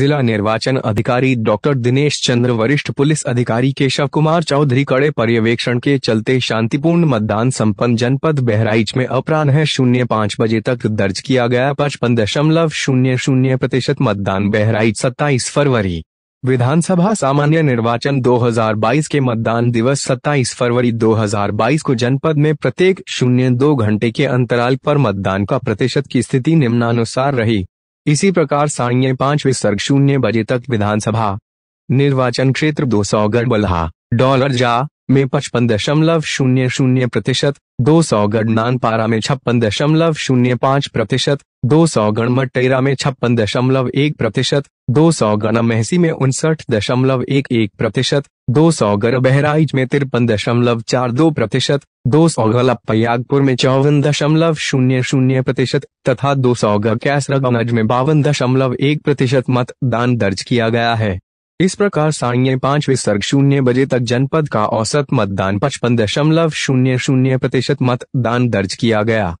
जिला निर्वाचन अधिकारी डॉक्टर दिनेश चंद्र वरिष्ठ पुलिस अधिकारी केशव कुमार चौधरी कड़े पर्यवेक्षण के चलते शांतिपूर्ण मतदान संपन्न जनपद बहराइच में अपराह शून्य पाँच बजे तक दर्ज किया गया पचपन दशमलव शून्य शून्य प्रतिशत मतदान बहराइच सत्ताईस फरवरी विधानसभा सामान्य निर्वाचन 2022 के मतदान दिवस 27 फरवरी 2022 को जनपद में प्रत्येक शून्य दो घंटे के अंतराल पर मतदान का प्रतिशत की स्थिति निम्नानुसार रही इसी प्रकार साढ़े पांच सर्ग शून्य बजे तक विधानसभा निर्वाचन क्षेत्र दो सौ गढ़ बल्हा डॉलर जा में पचपन दशमलव शून्य शून्य प्रतिशत दो सौ गणनान पारा में छप्पन दशमलव शून्य पाँच प्रतिशत दो सौ गण मटेरा में छप्पन दशमलव एक प्रतिशत दो सौ गण महसी में उनसठ दशमलव एक एक प्रतिशत दो सौ गर बहराइच में तिरपन दशमलव चार दो प्रतिशत दो सौ गल में चौवन दशमलव शून्य शून्य प्रतिशत तथा दो सौ गैसरगनज में बावन दशमलव एक प्रतिशत मतदान दर्ज किया गया है इस प्रकार साढ़े पांच सर्ग शून्य बजे तक जनपद का औसत मतदान पचपन दशमलव शून्य शून्य प्रतिशत मतदान दर्ज किया गया